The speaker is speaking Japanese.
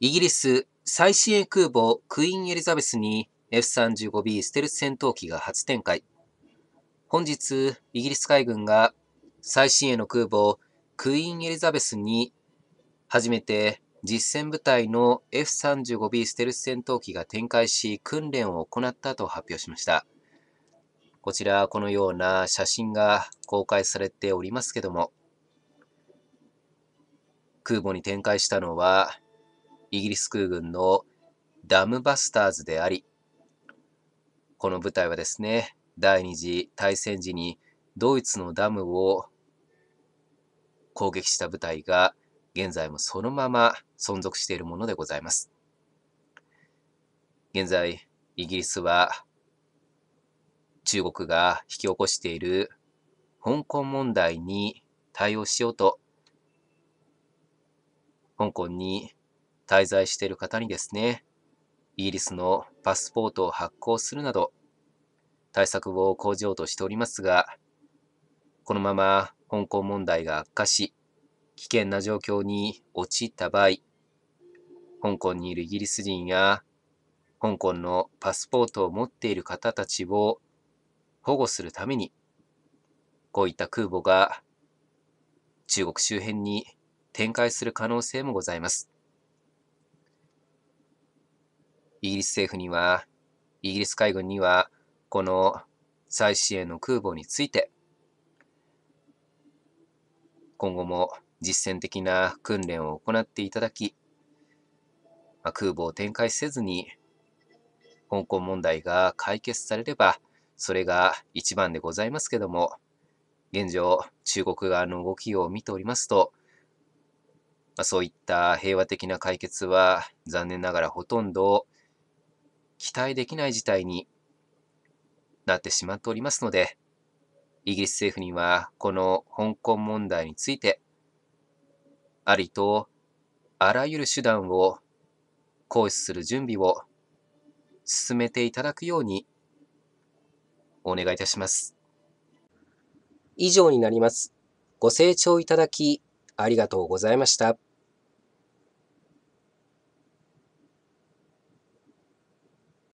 イギリス最新鋭空母クイーン・エリザベスに F35B ステルス戦闘機が初展開。本日、イギリス海軍が最新鋭の空母クイーン・エリザベスに初めて実戦部隊の F35B ステルス戦闘機が展開し訓練を行ったと発表しました。こちら、このような写真が公開されておりますけども、空母に展開したのはイギリス空軍のダムバスターズであり、この部隊はですね、第二次大戦時にドイツのダムを攻撃した部隊が現在もそのまま存続しているものでございます。現在、イギリスは中国が引き起こしている香港問題に対応しようと、香港に滞在している方にですね、イギリスのパスポートを発行するなど、対策を講じようとしておりますが、このまま香港問題が悪化し、危険な状況に陥った場合、香港にいるイギリス人や、香港のパスポートを持っている方たちを保護するために、こういった空母が中国周辺に展開する可能性もございます。イギリス政府には、イギリス海軍には、この再支援の空母について、今後も実践的な訓練を行っていただき、まあ、空母を展開せずに、香港問題が解決されれば、それが一番でございますけども、現状、中国側の動きを見ておりますと、まあ、そういった平和的な解決は残念ながらほとんど期待できない事態になってしまっておりますので、イギリス政府にはこの香港問題について、ありとあらゆる手段を行使する準備を進めていただくようにお願いいたします。以上になります。ご清聴いただきありがとうございました。